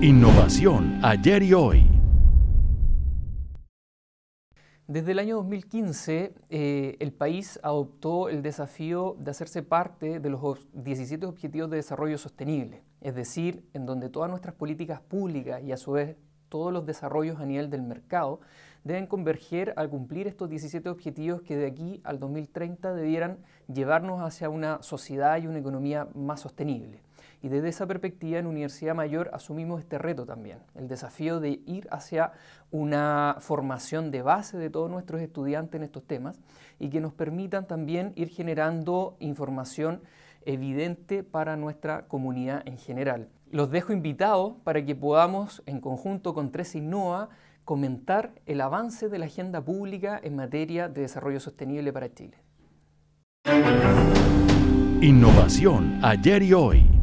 Innovación ayer y hoy. Desde el año 2015, eh, el país adoptó el desafío de hacerse parte de los 17 Objetivos de Desarrollo Sostenible, es decir, en donde todas nuestras políticas públicas y a su vez todos los desarrollos a nivel del mercado, deben converger al cumplir estos 17 objetivos que de aquí al 2030 debieran llevarnos hacia una sociedad y una economía más sostenible. Y desde esa perspectiva en Universidad Mayor asumimos este reto también, el desafío de ir hacia una formación de base de todos nuestros estudiantes en estos temas y que nos permitan también ir generando información evidente para nuestra comunidad en general. Los dejo invitados para que podamos, en conjunto con 13 Innova, comentar el avance de la agenda pública en materia de desarrollo sostenible para Chile. Innovación ayer y hoy.